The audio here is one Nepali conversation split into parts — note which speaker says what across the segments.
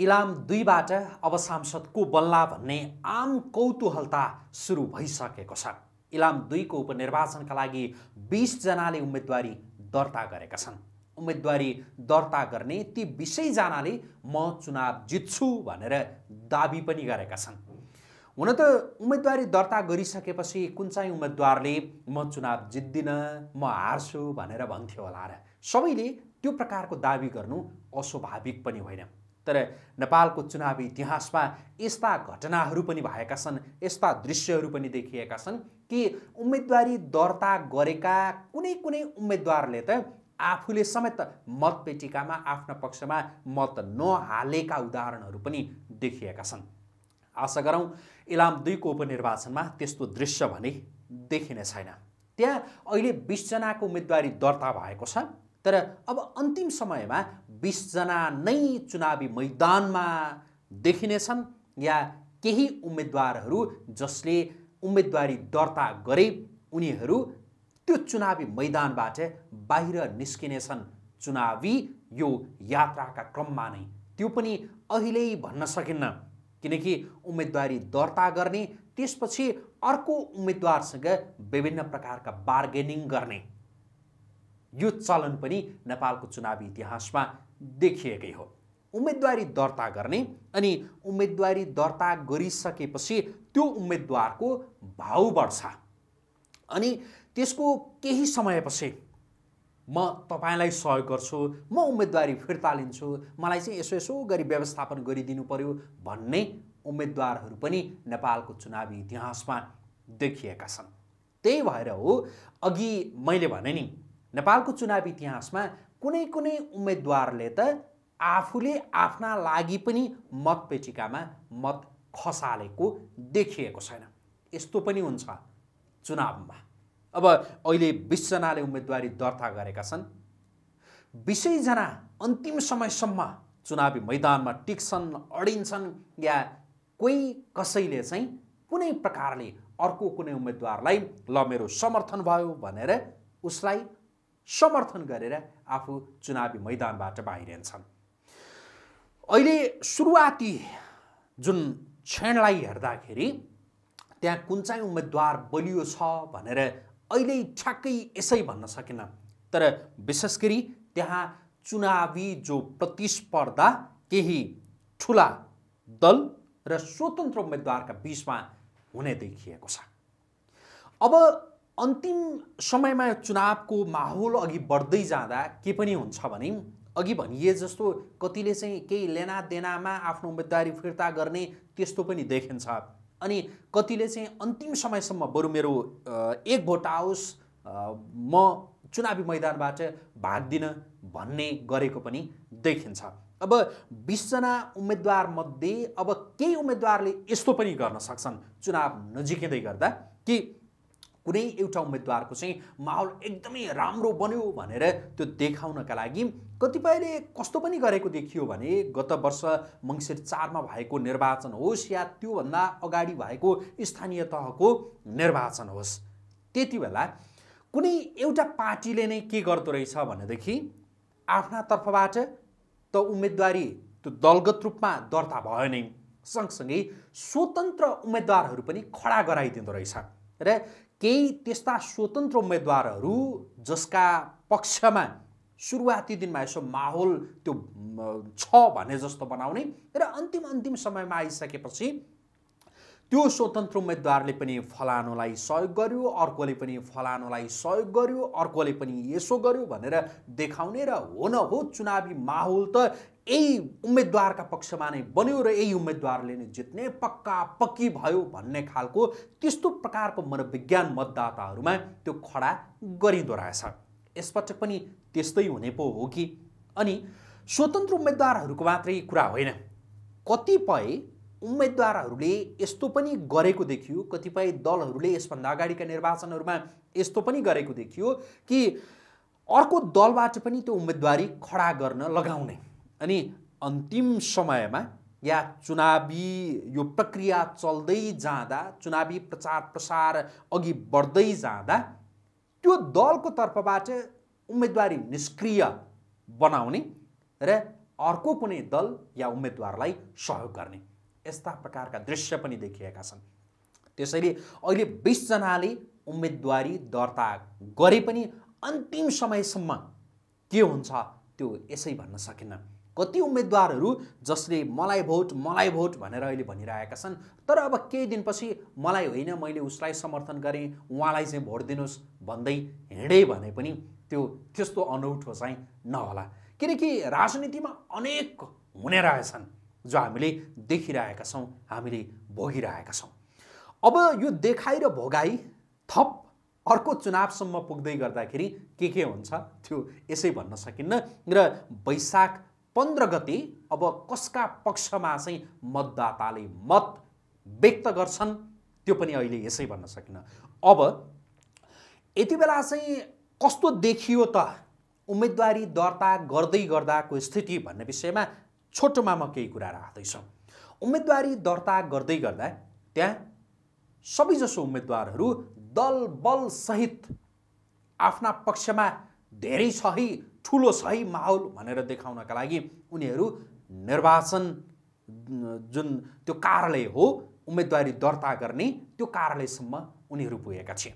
Speaker 1: इलाम दुईबाट अब सांसद को बल्ला भन्ने आम कौतूहलता सुरु भइसकेको छ इलाम दुईको उपनिर्वाचनका लागि बिसजनाले उम्मेदवारी दर्ता गरेका छन् उम्मेदवारी दर्ता गर्ने ती बिसैजनाले म चुनाव जित्छु भनेर दाबी पनि गरेका छन् हुन त उम्मेदवारी दर्ता गरिसकेपछि कुन चाहिँ उम्मेदवारले म चुनाव जित्दिनँ म हार्छु भनेर भन्थ्यो होला र सबैले त्यो प्रकारको दाबी गर्नु अस्वाभाविक पनि होइन तर नेपालको चुनावी इतिहासमा यस्ता घटनाहरू पनि भएका छन् यस्ता दृश्यहरू पनि देखिएका छन् कि उम्मेदवारी दर्ता गरेका कुनै कुनै उम्मेदवारले त आफूले समेत मतपेटिकामा आफ्ना पक्षमा मत नहालेका उदाहरणहरू पनि देखिएका छन् आशा गरौँ इलाम दुईको उपनिर्वाचनमा त्यस्तो दृश्य भने देखिने छैन त्यहाँ अहिले बिसजनाको उम्मेदवारी दर्ता भएको छ तर अब अन्तिम समयमा बिसजना नै चुनावी मैदानमा देखिनेछन् या केही उम्मेदवारहरू जसले उम्मेदवारी दर्ता गरे उनीहरू त्यो चुनावी मैदानबाट बाहिर निस्किनेछन् चुनावी यो यात्राका क्रममा नै त्यो पनि अहिले भन्न सकिन्न किनकि उम्मेदवारी दर्ता गर्ने त्यसपछि अर्को उम्मेदवारसँग विभिन्न प्रकारका बार्गेनिङ गर्ने यो चलन पनि नेपालको चुनावी इतिहासमा देखिएकै हो उम्मेदवारी दर्ता गर्ने अनि उम्मेदवारी दर्ता गरिसकेपछि त्यो उम्मेदवारको भाउ बढ्छ अनि त्यसको केही समयपछि म तपाईँलाई सहयोग गर्छु म उम्मेदवारी फिर्ता लिन्छु मलाई चाहिँ यसो यसो गरी व्यवस्थापन गरिदिनु पर्यो भन्ने उम्मेदवारहरू पनि नेपालको चुनावी इतिहासमा देखिएका छन् त्यही भएर हो अघि मैले भने नि नेपालको चुनाव इतिहासमा कुनै कुनै उम्मेद्वारले त आफूले आफ्ना लागि पनि मतपेटिकामा मत खसालेको देखिएको छैन यस्तो पनि हुन्छ चुनावमा अब अहिले बिसजनाले उम्मेदवारी दर्ता गरेका छन् बिसैजना अन्तिम समयसम्म चुनावी मैदानमा टिक्छन् अडिन्छन् या कोही कसैले चाहिँ कुनै प्रकारले अर्को कुनै उम्मेद्वारलाई ल मेरो समर्थन भयो भनेर उसलाई समर्थन गरेर आफू चुनावी मैदानबाट बाहिरिन्छन् अहिले सुरुवाती जुन क्षणलाई हेर्दाखेरि त्यहाँ कुन चाहिँ उम्मेद्वार बलियो छ भनेर अहिले ठ्याक्कै यसै भन्न सकेन तर विशेष गरी त्यहाँ चुनावी जो प्रतिस्पर्धा केही ठुला दल र स्वतन्त्र उम्मेद्वारका बिचमा हुने देखिएको छ अब अन्तिम समयमा चुनावको माहौल अघि बढ्दै जाँदा के पनि हुन्छ भने अघि भनिए जस्तो कतिले चाहिँ केही लेना देनामा आफ्नो उम्मेदवारी फिर्ता गर्ने त्यस्तो पनि देखिन्छ अनि कतिले चाहिँ अन्तिम समयसम्म बरु मेरो एक भोट आओस् म चुनावी मैदानबाट भाग भन्ने गरेको पनि देखिन्छ अब बिसजना उम्मेदवारमध्ये अब केही उम्मेदवारले यस्तो पनि गर्न सक्छन् चुनाव नजिकिँदै गर्दा कि कुनै एउटा उम्मेदवारको चाहिँ माहौल एकदमै राम्रो बन्यो भनेर त्यो देखाउनका लागि कतिपयले कस्तो पनि गरेको देखियो भने गत वर्ष मङ्सिर चारमा भएको निर्वाचन होस् या त्योभन्दा अगाडि भएको स्थानीय तहको निर्वाचन होस् त्यति बेला कुनै एउटा पार्टीले नै के गर्दो रहेछ भनेदेखि आफ्ना तर्फबाट त उम्मेदवारी त्यो दलगत रूपमा दर्ता भयो नै सँगसँगै स्वतन्त्र उम्मेदवारहरू पनि खडा गराइदिँदो रहेछ र केही त्यस्ता स्वतन्त्र उम्मेदवारहरू जसका पक्षमा सुरुवाती दिनमा यसो माहौल त्यो छ भने जस्तो बनाउने र अन्तिम अन्तिम समयमा आइसकेपछि त्यो स्वतन्त्र उम्मेदवारले पनि फलानुलाई सहयोग गर्यो अर्कोले पनि फलानुलाई सहयोग गर्यो अर्कोले पनि यसो गर्यो भनेर देखाउने र हो न हो चुनावी माहौल त यही उम्मेद्वारका पक्षमा नै बन्यो र यही उम्मेद्वारले नै जित्ने पक्का पक्की भयो भन्ने खालको त्यस्तो प्रकारको मनोविज्ञान मतदाताहरूमा त्यो खडा गरिँदो रहेछ यसपटक पनि त्यस्तै हुने पो हो कि अनि स्वतन्त्र उम्मेदवारहरूको मात्रै कुरा होइन कतिपय उम्मेद्वारहरूले यस्तो पनि गरेको देखियो कतिपय दलहरूले यसभन्दा अगाडिका निर्वाचनहरूमा यस्तो पनि गरेको देखियो कि अर्को दलबाट पनि त्यो उम्मेदवारी खडा गर्न लगाउने अनि अन्तिम समयमा या चुनावी यो प्रक्रिया चल्दै जाँदा चुनावी प्रचार प्रसार अघि बढ्दै जाँदा त्यो दलको तर्फबाट उम्मेदवारी निष्क्रिय बनाउने र अर्को कुनै दल या उम्मेदवारलाई सहयोग गर्ने यस्ता प्रकारका दृश्य पनि देखिएका छन् त्यसैले अहिले बिसजनाले उम्मेदवारी दर्ता गरे पनि अन्तिम समयसम्म के हुन्छ त्यो यसै भन्न सकिन्न कति उम्मेदवारहरू जसले मलाई भोट मलाई भोट भनेर अहिले भनिरहेका छन् तर अब केही दिनपछि मलाई होइन मैले उसलाई समर्थन गरेँ उहाँलाई चाहिँ भोट दिनुहोस् भन्दै हिँडेँ भने पनि त्यो त्यस्तो अनौठो चाहिँ नहोला किनकि राजनीतिमा अनेक हुने रहेछन् जो हामीले देखिरहेका छौँ हामीले भोगिरहेका छौँ अब यो देखाइ र भोगाई थप अर्को चुनावसम्म पुग्दै गर्दाखेरि के के हुन्छ त्यो यसै भन्न सकिन्न र वैशाख पन्ध्र गते अब कसका पक्षमा चाहिँ मतदाताले मत व्यक्त गर्छन् त्यो पनि अहिले यसै भन्न सकिन्न अब यति बेला चाहिँ कस्तो देखियो त उम्मेदवारी दर्ता गर्दै गर्दाको स्थिति भन्ने विषयमा छोटोमा म केही कुरा राख्दैछु उम्मेदवारी दर्ता गर्दै गर्दा त्यहाँ सबैजसो उम्मेदवारहरू दल बलसहित आफ्ना पक्षमा धेरै सही ठुलो सही माहौल भनेर देखाउनका लागि उनीहरू निर्वाचन जुन त्यो कार्यालय हो उम्मेदवारी दर्ता गर्ने त्यो कार्यालयसम्म उनीहरू पुगेका थिए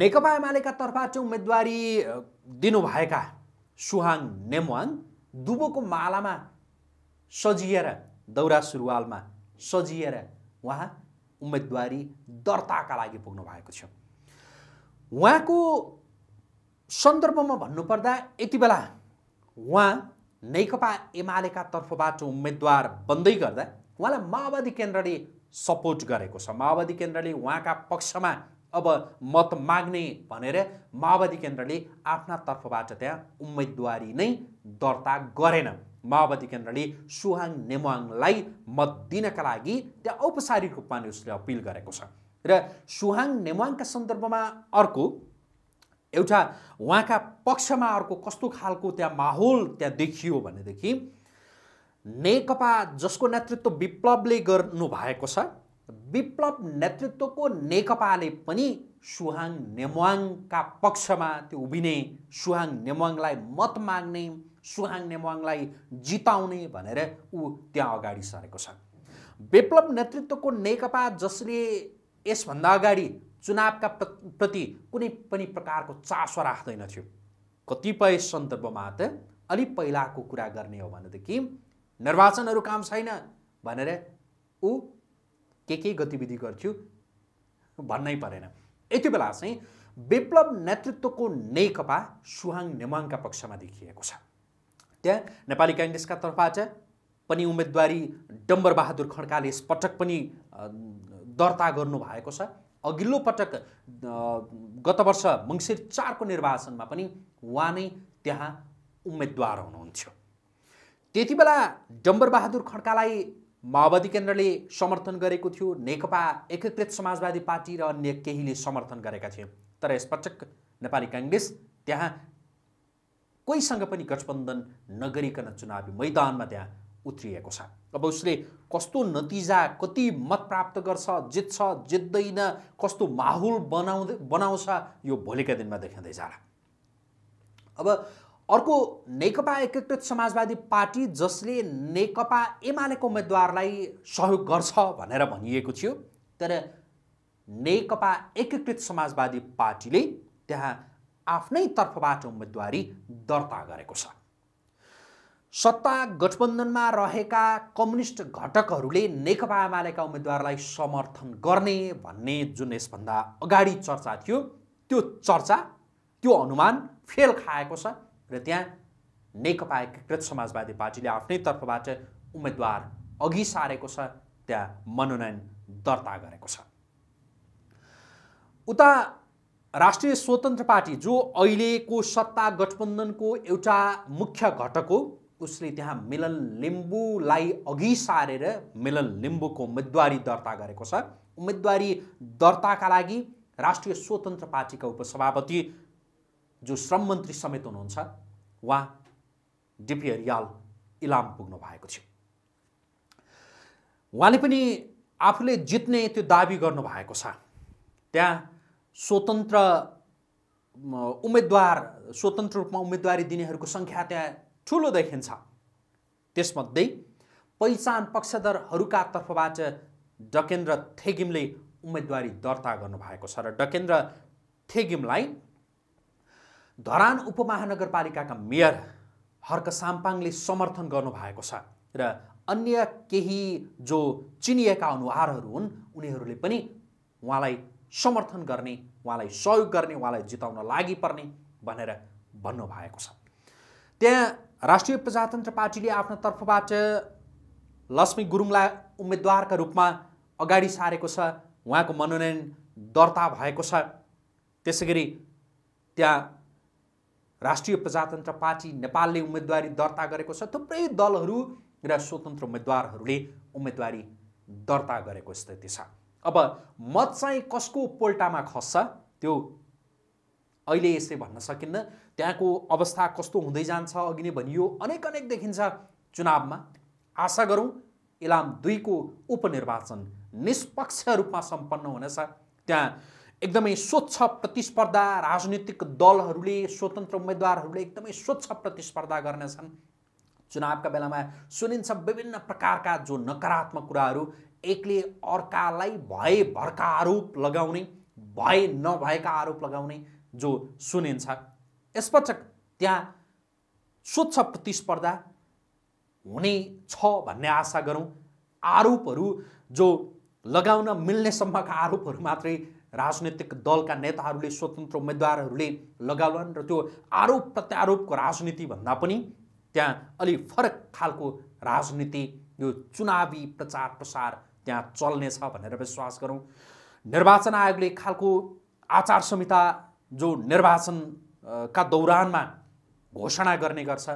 Speaker 1: नेकपा एमालेका तर्फबाट उम्मेदवारी दिनुभएका सुहाङ नेमवाङ दुबोको मालामा सजिएर दौरा सुरुवालमा सजिएर उहाँ उम्मेदवारी दर्ताका लागि पुग्नु भएको छ उहाँको सन्दर्भमा भन्नुपर्दा यति बेला उहाँ नेकपा एमालेका तर्फबाट उम्मेद्वार बन्दै गर्दा उहाँलाई माओवादी केन्द्रले सपोर्ट गरेको छ माओवादी केन्द्रले उहाँका पक्षमा अब मत माग्ने भनेर माओवादी केन्द्रले आफ्ना तर्फबाट त्यहाँ उम्मेदवारी नै दर्ता गरेन माओवादी केन्द्रले सुहाङ नेमाङलाई मत दिनका लागि त्यहाँ औपचारिक रूपमा नै उसले अपिल गरेको छ र सुहाङ नेमाङका सन्दर्भमा अर्को एउटा उहाँका पक्षमा अर्को कस्तो खालको त्यहाँ माहौल त्यहाँ देखियो भनेदेखि नेकपा जसको नेतृत्व विप्लवले गर्नु भएको छ विप्लव नेतृत्वको नेकपाले पनि सुहाङ नेमवाङका पक्षमा त्यो उभिने सुहाङ नेमवाङलाई मत माग्ने सुहाङ नेमवाङलाई जिताउने भनेर ऊ त्यहाँ अगाडि सरेको छ विप्लव नेतृत्वको नेकपा जसले यसभन्दा अगाडि चुनावका प्रति कुनै पनि प्रकारको चासो राख्दैन थियो कतिपय सन्दर्भमा त अलि पहिलाको कुरा गर्ने हो भनेदेखि निर्वाचनहरू काम छैन भनेर ऊ के के गतिविधि गर्थ्यो भन्नै परेन यति बेला चाहिँ विप्लव नेतृत्वको नेकपा सुहाङ नेमाङका पक्षमा देखिएको छ त्यहाँ नेपाली काङ्ग्रेसका तर्फबाट पनि उम्मेदवारी डम्बरबहादुर खड्काले यसपटक पनि दर्ता गर्नुभएको छ अघिल्लो पटक गत वर्ष मङ्सिर चारको निर्वाचनमा पनि उहाँ नै त्यहाँ उम्मेद्वार हुनुहुन्थ्यो त्यति बेला डम्बरबहादुर खड्कालाई माओवादी केन्द्रले समर्थन गरेको थियो नेकपा एकीकृत समाजवादी पार्टी र अन्य केहीले समर्थन गरेका थिए तर यसपटक नेपाली काङ्ग्रेस त्यहाँ कोहीसँग पनि गठबन्धन नगरिकन चुनावी मैदानमा त्यहाँ उत्रिएको छ अब उसले कस्तो नतिजा कति मत प्राप्त गर्छ जित्छ जित्दैन कस्तो माहौल बनाउँदै बनाउँछ यो भोलिका दिनमा देखिँदै जाला अब अर्को नेकपा एकीकृत समाजवादी पार्टी जसले नेकपा एमालेको उम्मेदवारलाई सहयोग गर्छ भनेर भनिएको थियो तर नेकपा एकीकृत समाजवादी पार्टीले त्यहाँ आफ्नै तर्फबाट उम्मेदवारी दर्ता गरेको छ सत्ता गठबन्धनमा रहेका कम्युनिस्ट घटकहरूले नेकपा एमालेका उम्मेद्वारलाई समर्थन गर्ने भन्ने जुन यसभन्दा अगाडि चर्चा थियो त्यो चर्चा त्यो अनुमान फेल खाएको छ र त्यहाँ नेकपा एकीकृत समाजवादी पार्टीले आफ्नै तर्फबाट उम्मेद्वार अघि सारेको छ त्यहाँ मनोनयन दर्ता गरेको छ उता राष्ट्रिय स्वतन्त्र पार्टी जो अहिलेको सत्ता गठबन्धनको एउटा मुख्य घटक हो उसले त्यहाँ मिलन लिम्बूलाई अघि सारेर मिलन लिम्बूको उम्मेदवारी दर्ता गरेको छ उम्मेदवारी दर्ताका लागि राष्ट्रिय स्वतन्त्र पार्टीका उपसभापति जो श्रम मन्त्री समेत हुनुहुन्छ उहाँ डिपी हरियाल इलाम पुग्नु भएको थियो उहाँले पनि आफूले जित्ने त्यो दावी गर्नुभएको छ त्यहाँ स्वतन्त्र उम्मेद्वार स्वतन्त्र रूपमा उम्मेदवारी दिनेहरूको सङ्ख्या त्यहाँ ठुलो देखिन्छ त्यसमध्ये पहिचान पक्षधरहरूका तर्फबाट डकेन्द्र थेगिमले उम्मेदवारी दर्ता गर्नुभएको छ र डकेन्द्र थेगिमलाई धरान उपमहानगरपालिकाका मेयर हर्क साम्पाङले समर्थन गर्नुभएको छ र अन्य केही जो चिनिएका अनुहारहरू हुन् उनीहरूले पनि उहाँलाई समर्थन गर्ने उहाँलाई सहयोग गर्ने उहाँलाई जिताउन लागि पर्ने भनेर भन्नुभएको छ त्यहाँ राष्ट्रिय प्रजातन्त्र पार्टीले आफ्नो तर्फबाट लक्ष्मी गुरुङलाई उम्मेद्वारका रूपमा अगाडि सारेको छ उहाँको मनोनयन दर्ता भएको छ त्यसै गरी त्यहाँ राष्ट्रिय प्रजातन्त्र पार्टी नेपालले उम्मेदवारी दर्ता गरेको छ थुप्रै दलहरू र स्वतन्त्र उम्मेद्वारहरूले उम्मेदवारी दर्ता गरेको स्थिति छ अब मत चाहिँ कसको पोल्टामा खस्छ त्यो अहिले यसरी भन्न सकिन्न त्यहाँको अवस्था कस्तो हुँदै जान्छ अघि नै भनियो अनेक अनेक देखिन्छ चुनावमा आशा गरौँ इलाम दुईको उपनिर्वाचन निष्पक्ष रूपमा सम्पन्न हुनेछ त्यहाँ एकदमै स्वच्छ प्रतिस्पर्धा राजनीतिक दलहरूले स्वतन्त्र उम्मेदवारहरूले एकदमै स्वच्छ प्रतिस्पर्धा गर्नेछन् चुनावका बेलामा सुनिन्छ विभिन्न प्रकारका जो नकारात्मक कुराहरू एकले अर्कालाई भए भर्का आरोप लगाउने भए नभएका आरोप लगाउने जो सुनिन्छ यसपटक त्यहाँ स्वच्छ प्रतिस्पर्धा हुने छ भन्ने आशा गरौँ आरोपहरू जो लगाउन मिल्ने सम्मका आरोपहरू मात्रै राजनैतिक दलका नेताहरूले स्वतन्त्र उम्मेद्वारहरूले लगाउलान् र त्यो आरोप प्रत्यारोपको राजनीति भन्दा पनि त्यहाँ अलि फरक खालको राजनीति यो चुनावी प्रचार प्रसार त्यहाँ चल्नेछ भनेर विश्वास गरौँ निर्वाचन आयोगले खालको आचार संहिता जो निर्वाचन का दौरानमा घोषणा गर्ने गर्छ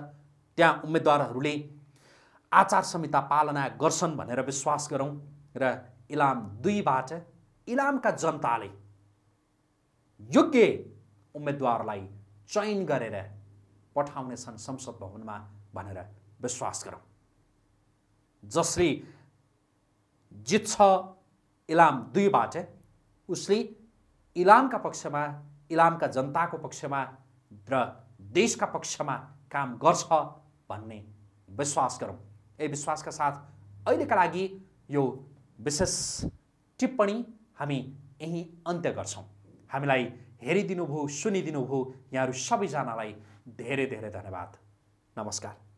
Speaker 1: त्यहाँ उम्मेद्वारहरूले आचार संहिता पालना गर्छन् भनेर विश्वास गरौँ र इलाम दुईबाट इलामका जनताले योग्य उम्मेद्वारलाई चयन गरेर पठाउनेछन् संसद भवनमा भनेर विश्वास गरौँ जसले जित्छ इलाम दुईबाट उसले इलामका पक्षमा इलामका जनताको पक्षमा र देशका पक्षमा काम गर्छ भन्ने विश्वास गरौँ यही विश्वासका साथ अहिलेका लागि यो विशेष टिप्पणी हामी यहीँ अन्त्य गर्छौँ हामीलाई हेरिदिनु सुनिदिनु भयो यहाँहरू सबैजनालाई धेरै धेरै धन्यवाद नमस्कार